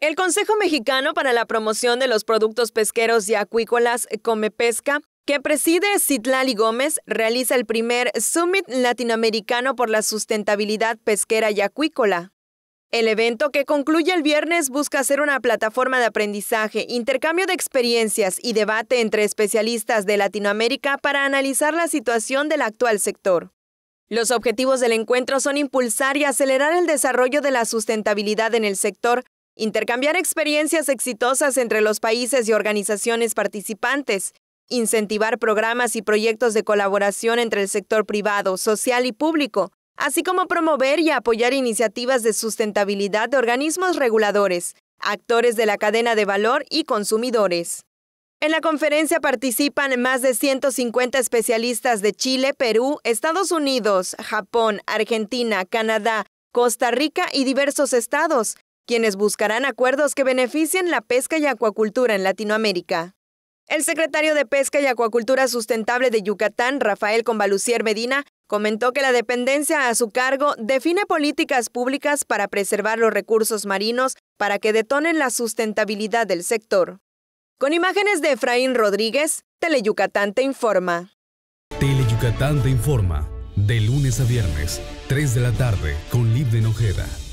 El Consejo Mexicano para la Promoción de los Productos Pesqueros y Acuícolas Pesca, que preside Citlali Gómez, realiza el primer Summit Latinoamericano por la Sustentabilidad Pesquera y Acuícola. El evento que concluye el viernes busca ser una plataforma de aprendizaje, intercambio de experiencias y debate entre especialistas de Latinoamérica para analizar la situación del actual sector. Los objetivos del encuentro son impulsar y acelerar el desarrollo de la sustentabilidad en el sector intercambiar experiencias exitosas entre los países y organizaciones participantes, incentivar programas y proyectos de colaboración entre el sector privado, social y público, así como promover y apoyar iniciativas de sustentabilidad de organismos reguladores, actores de la cadena de valor y consumidores. En la conferencia participan más de 150 especialistas de Chile, Perú, Estados Unidos, Japón, Argentina, Canadá, Costa Rica y diversos estados, quienes buscarán acuerdos que beneficien la pesca y acuacultura en Latinoamérica. El secretario de Pesca y Acuacultura Sustentable de Yucatán, Rafael Convalucier Medina, comentó que la dependencia a su cargo define políticas públicas para preservar los recursos marinos para que detonen la sustentabilidad del sector. Con imágenes de Efraín Rodríguez, Teleyucatán te informa. Teleyucatán te informa, de lunes a viernes, 3 de la tarde, con Liv de Nojeda.